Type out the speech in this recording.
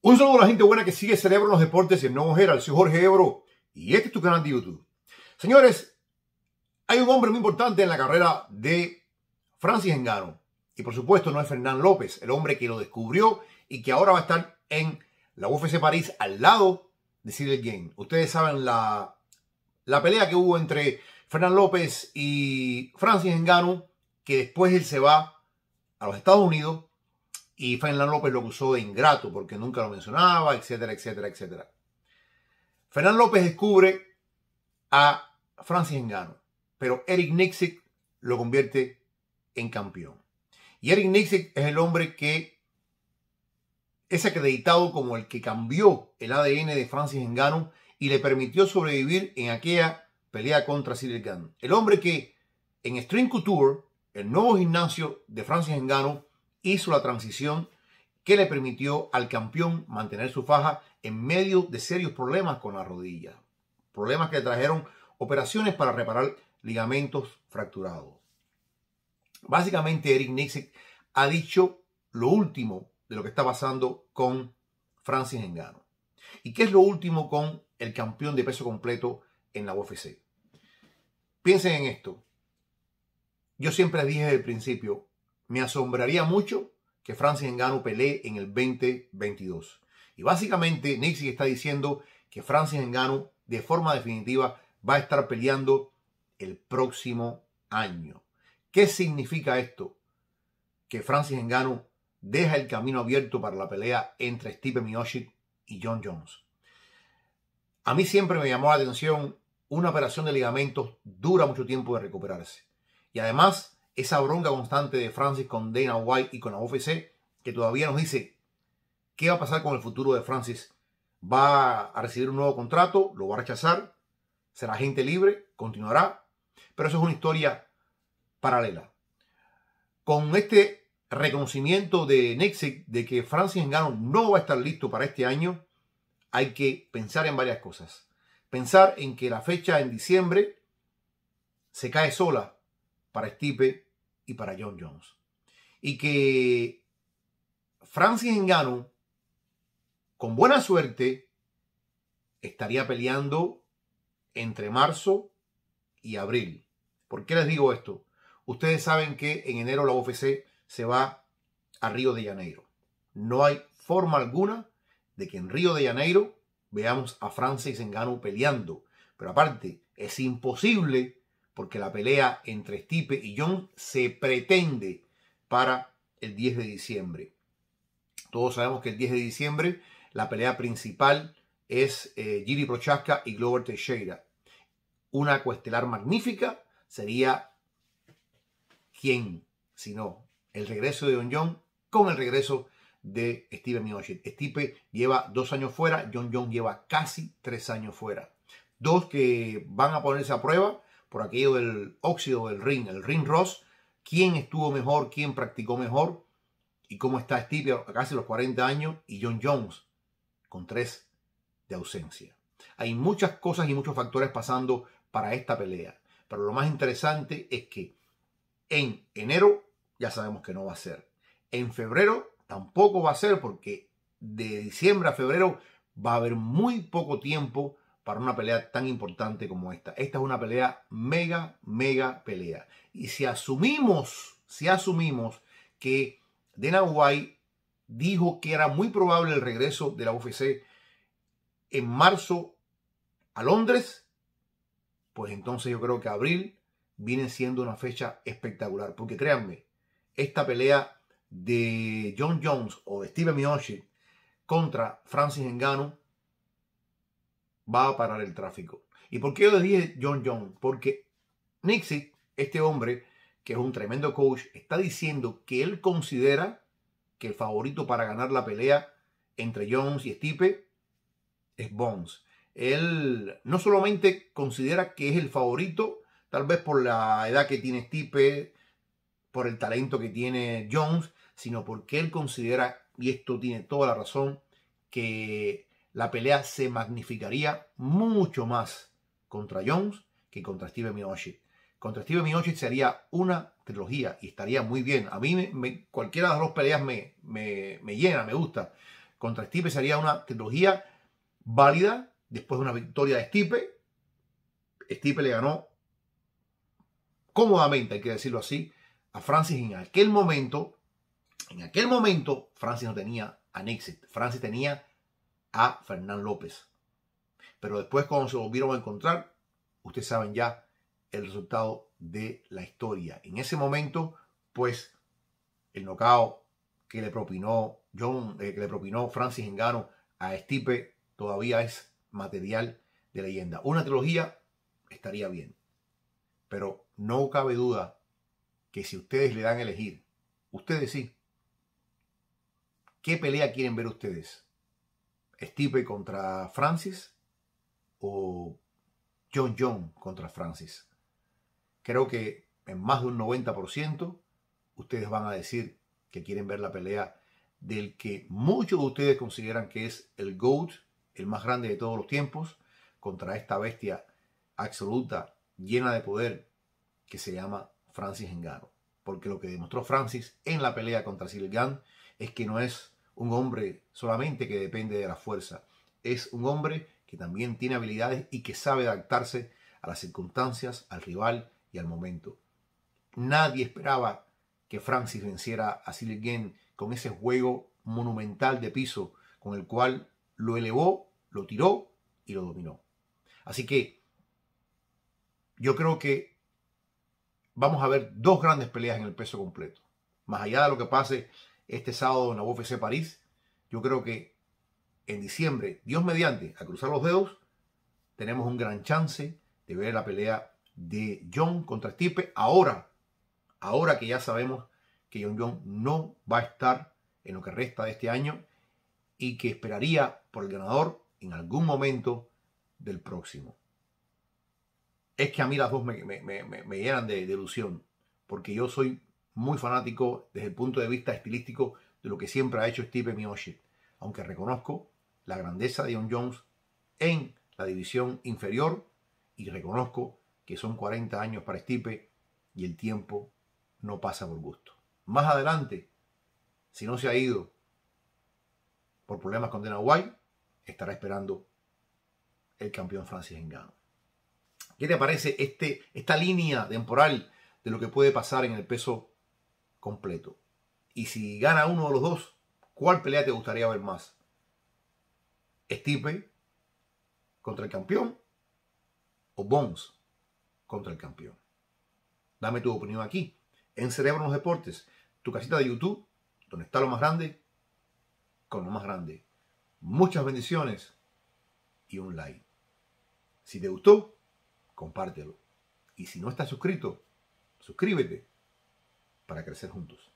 Un saludo a la gente buena que sigue Cerebro los Deportes y el Nuevo el señor Jorge Ebro y este es tu canal de YouTube. Señores, hay un hombre muy importante en la carrera de Francis Engano. Y por supuesto no es Fernán López, el hombre que lo descubrió y que ahora va a estar en la UFC París al lado de Cyril Game. Ustedes saben la, la pelea que hubo entre Fernán López y Francis Engano, que después él se va a los Estados Unidos y Fernán López lo acusó de ingrato porque nunca lo mencionaba, etcétera, etcétera, etcétera. Fernán López descubre a Francis Engano, pero Eric Nixit lo convierte en campeón. Y Eric Nixit es el hombre que es acreditado como el que cambió el ADN de Francis Engano y le permitió sobrevivir en aquella pelea contra Cyril El hombre que en String Couture, el nuevo gimnasio de Francis Engano, hizo la transición que le permitió al campeón mantener su faja en medio de serios problemas con la rodilla. Problemas que trajeron operaciones para reparar ligamentos fracturados. Básicamente Eric Nixon ha dicho lo último de lo que está pasando con Francis Engano. ¿Y qué es lo último con el campeón de peso completo en la UFC? Piensen en esto. Yo siempre dije desde el principio, me asombraría mucho que Francis engano pelee en el 2022. Y básicamente Nixie está diciendo que Francis engano de forma definitiva va a estar peleando el próximo año. ¿Qué significa esto? Que Francis engano deja el camino abierto para la pelea entre Steve Miocic y John Jones. A mí siempre me llamó la atención una operación de ligamentos dura mucho tiempo de recuperarse. Y además, esa bronca constante de Francis con Dana White y con la UFC, que todavía nos dice qué va a pasar con el futuro de Francis. ¿Va a recibir un nuevo contrato? ¿Lo va a rechazar? ¿Será gente libre? ¿Continuará? Pero eso es una historia paralela. Con este reconocimiento de Nexit de que Francis Ngannou no va a estar listo para este año, hay que pensar en varias cosas. Pensar en que la fecha en diciembre se cae sola para Stipe y para John Jones. Y que Francis Engano, con buena suerte, estaría peleando entre marzo y abril. ¿Por qué les digo esto? Ustedes saben que en enero la UFC se va a Río de Janeiro. No hay forma alguna de que en Río de Janeiro veamos a Francis Engano peleando. Pero aparte, es imposible porque la pelea entre Stipe y John se pretende para el 10 de diciembre. Todos sabemos que el 10 de diciembre la pelea principal es eh, Prochaska y Glover Teixeira. Una cuestelar magnífica sería quién, no, el regreso de John John con el regreso de Steve Miocic. Stipe lleva dos años fuera, John John lleva casi tres años fuera. Dos que van a ponerse a prueba por aquello del óxido del ring, el ring Ross, quién estuvo mejor, quién practicó mejor y cómo está Steve a casi los 40 años y John Jones con tres de ausencia. Hay muchas cosas y muchos factores pasando para esta pelea, pero lo más interesante es que en enero ya sabemos que no va a ser. En febrero tampoco va a ser porque de diciembre a febrero va a haber muy poco tiempo para una pelea tan importante como esta. Esta es una pelea mega, mega pelea. Y si asumimos, si asumimos que Dana White dijo que era muy probable el regreso de la UFC en marzo a Londres, pues entonces yo creo que abril viene siendo una fecha espectacular. Porque créanme, esta pelea de John Jones o de Steven contra Francis Engano va a parar el tráfico. ¿Y por qué yo le dije John Jones Porque Nixie, este hombre, que es un tremendo coach, está diciendo que él considera que el favorito para ganar la pelea entre Jones y Stipe es Bones. Él no solamente considera que es el favorito, tal vez por la edad que tiene Stipe, por el talento que tiene Jones, sino porque él considera, y esto tiene toda la razón, que la pelea se magnificaría mucho más contra Jones que contra Steve Miocic. Contra Steve Miocic sería una trilogía y estaría muy bien. A mí cualquiera de las dos peleas me, llena, me gusta. Contra Stipe sería una trilogía válida después de una victoria de Stipe. Stipe le ganó cómodamente, hay que decirlo así, a Francis en aquel momento. En aquel momento, Francis no tenía a Francis tenía a Fernán López. Pero después cuando se volvieron a encontrar, ustedes saben ya el resultado de la historia. En ese momento, pues el nocao que le propinó eh, que le propinó Francis Engano a Stipe todavía es material de leyenda. Una trilogía estaría bien. Pero no cabe duda que si ustedes le dan a elegir, ustedes sí. ¿Qué pelea quieren ver ustedes? Stipe contra Francis o John John contra Francis. Creo que en más de un 90% ustedes van a decir que quieren ver la pelea del que muchos de ustedes consideran que es el GOAT, el más grande de todos los tiempos, contra esta bestia absoluta, llena de poder, que se llama Francis Engano. Porque lo que demostró Francis en la pelea contra Silgan es que no es un hombre solamente que depende de la fuerza, es un hombre que también tiene habilidades y que sabe adaptarse a las circunstancias, al rival y al momento. Nadie esperaba que Francis venciera a Silgen con ese juego monumental de piso con el cual lo elevó, lo tiró y lo dominó. Así que yo creo que vamos a ver dos grandes peleas en el peso completo. Más allá de lo que pase este sábado en la UFC París. Yo creo que en diciembre, Dios mediante, a cruzar los dedos, tenemos un gran chance de ver la pelea de John contra Stipe. Ahora, ahora que ya sabemos que John John no va a estar en lo que resta de este año y que esperaría por el ganador en algún momento del próximo. Es que a mí las dos me, llenan de ilusión, porque yo soy muy fanático desde el punto de vista estilístico de lo que siempre ha hecho Stipe Miocic, aunque reconozco la grandeza de John Jones en la división inferior y reconozco que son 40 años para Stipe y el tiempo no pasa por gusto. Más adelante, si no se ha ido por problemas con Dana White, estará esperando el campeón Francis Engano. ¿Qué te parece este, esta línea temporal de lo que puede pasar en el peso completo. Y si gana uno de los dos, ¿cuál pelea te gustaría ver más? Stipe contra el campeón o Bones contra el campeón. Dame tu opinión aquí, en Cerebro de los Deportes, tu casita de YouTube, donde está lo más grande, con lo más grande. Muchas bendiciones y un like. Si te gustó, compártelo. Y si no estás suscrito, suscríbete para crecer juntos.